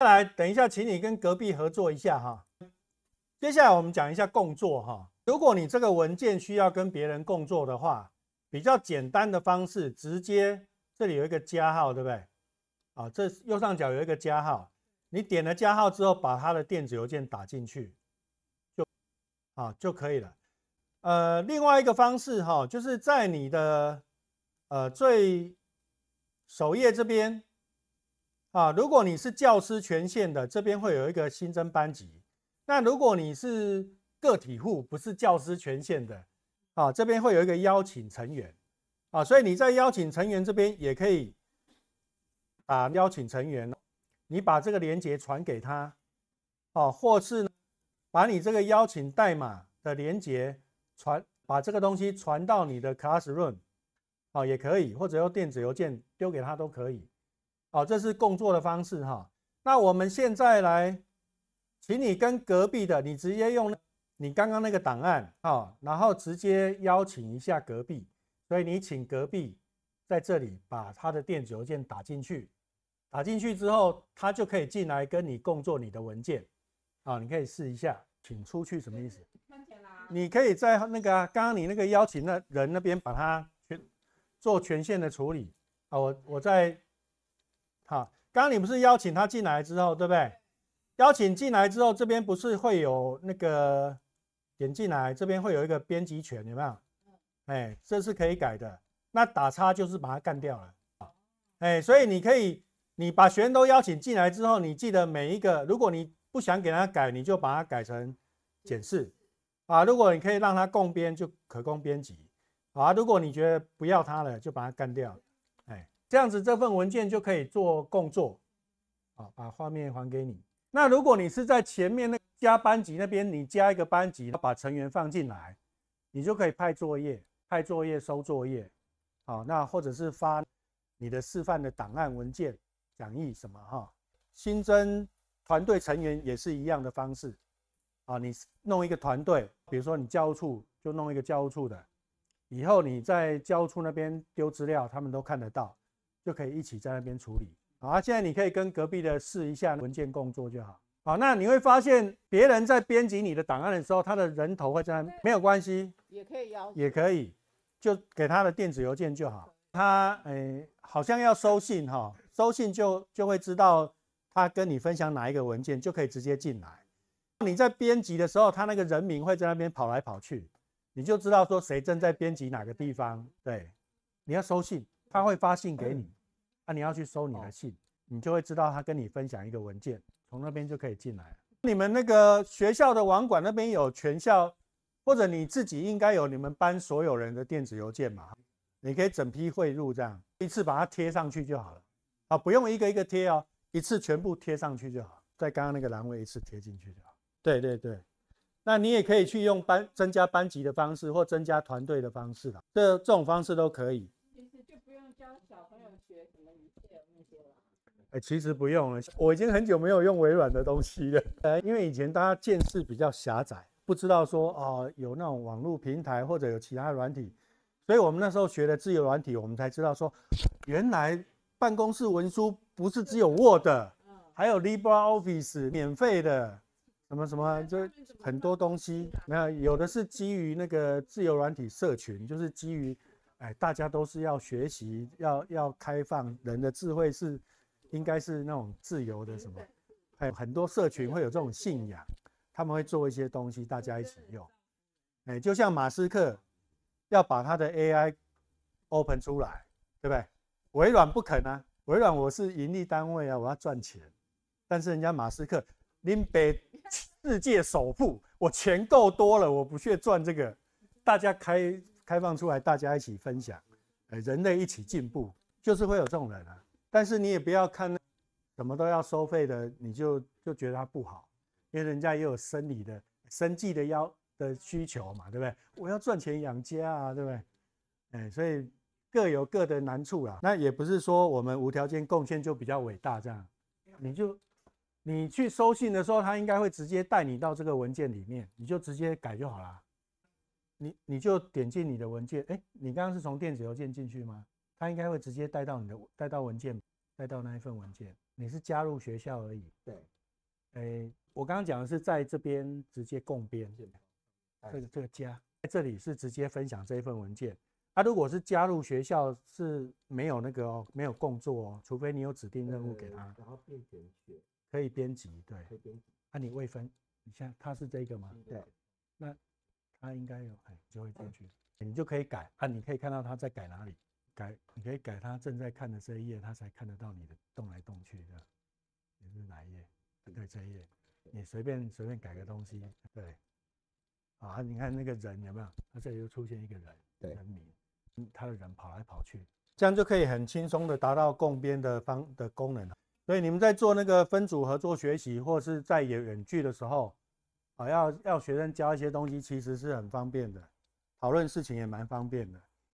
再来，等一下，请你跟隔壁合作一下哈。接下来我们讲一下共作哈。如果你这个文件需要跟别人共作的话，比较简单的方式，直接这里有一个加号，对不对？啊，这右上角有一个加号，你点了加号之后，把他的电子邮件打进去，就啊就可以了。呃，另外一个方式哈，就是在你的呃最首页这边。啊，如果你是教师权限的，这边会有一个新增班级。那如果你是个体户，不是教师权限的，啊，这边会有一个邀请成员。啊，所以你在邀请成员这边也可以，啊，邀请成员，你把这个连接传给他，哦，或是把你这个邀请代码的连接传，把这个东西传到你的 Classroom，啊，也可以，或者用电子邮件丢给他都可以。哦，这是共作的方式哈。那我们现在来，请你跟隔壁的，你直接用你刚刚那个档案啊，然后直接邀请一下隔壁。所以你请隔壁在这里把他的电子邮件打进去，打进去之后，他就可以进来跟你共作你的文件啊。你可以试一下，请出去什么意思？你可以在那个刚刚你那个邀请的人那边把他全做权限的处理啊。我我在。好，刚刚你不是邀请他进来之后，对不对？邀请进来之后，这边不是会有那个点进来，这边会有一个编辑权，有没有？哎，这是可以改的。那打叉就是把它干掉了。哎，所以你可以，你把学员都邀请进来之后，你记得每一个，如果你不想给他改，你就把它改成显示啊。如果你可以让他共编，就可供编辑。啊，如果你觉得不要他了，就把它干掉。这样子，这份文件就可以做共作，好，把画面还给你。那如果你是在前面那加班级那边，你加一个班级，把成员放进来，你就可以派作业、派作业、收作业，好，那或者是发你的示范的档案文件、讲义什么哈。新增团队成员也是一样的方式，啊，你弄一个团队，比如说你教务处就弄一个教务处的，以后你在教务处那边丢资料，他们都看得到。就可以一起在那边处理。好啊，现在你可以跟隔壁的试一下文件工作就好。好，那你会发现别人在编辑你的档案的时候，他的人头会在，没有关系，也可以邀，也可以就给他的电子邮件就好。他诶，好像要收信哈，收信就就会知道他跟你分享哪一个文件，就可以直接进来。你在编辑的时候，他那个人名会在那边跑来跑去，你就知道说谁正在编辑哪个地方。对，你要收信，他会发信给你。那你要去收你的信，你就会知道他跟你分享一个文件，从那边就可以进来。你们那个学校的网管那边有全校，或者你自己应该有你们班所有人的电子邮件嘛？你可以整批汇入，这样一次把它贴上去就好了。啊，不用一个一个贴哦，一次全部贴上去就好，在刚刚那个栏位一次贴进去就好。对对对，那你也可以去用班增加班级的方式，或增加团队的方式啦，这这种方式都可以。教小朋友学什么？一切那些了？哎，其实不用了，我已经很久没有用微软的东西了。呃，因为以前大家见识比较狭窄，不知道说哦，有那种网络平台或者有其他软体，所以我们那时候学的自由软体，我们才知道说，原来办公室文书不是只有 Word，还有 LibreOffice 免费的，什么什么，就很多东西。那有的是基于那个自由软体社群，就是基于。哎，大家都是要学习，要要开放，人的智慧是应该是那种自由的什么？哎，很多社群会有这种信仰，他们会做一些东西，大家一起用。哎，就像马斯克要把他的 AI open 出来，对不对？微软不肯啊，微软我是盈利单位啊，我要赚钱。但是人家马斯克，林北 世界首富，我钱够多了，我不屑赚这个，大家开。开放出来，大家一起分享，呃，人类一起进步，就是会有这种人啊。但是你也不要看，什么都要收费的，你就就觉得他不好，因为人家也有生理的、生计的要的需求嘛，对不对？我要赚钱养家啊，对不对？哎，所以各有各的难处啦。那也不是说我们无条件贡献就比较伟大这样。你就你去收信的时候，他应该会直接带你到这个文件里面，你就直接改就好了。你你就点进你的文件，哎，你刚刚是从电子邮件进去吗？他应该会直接带到你的，带到文件，带到那一份文件。你是加入学校而已。对，哎，我刚刚讲的是在这边直接共编，这个这个加，在这里是直接分享这一份文件。他如果是加入学校，是没有那个哦，没有共作哦，除非你有指定任务给他。然后并存可以编辑，对。可以编辑。那你未分，你像他是这个吗？对，那。它应该有，哎，就会进去，你就可以改啊，你可以看到它在改哪里，改，你可以改它正在看的这一页，它才看得到你的动来动去的，你是哪一页？对，这一页，你随便随便改个东西，对，啊，你看那个人有没有？它这里又出现一个人，人名，他的人跑来跑去，这样就可以很轻松的达到共编的方的功能。所以你们在做那个分组合作学习，或是在远距的时候。啊，要要学生教一些东西，其实是很方便的，讨论事情也蛮方便的。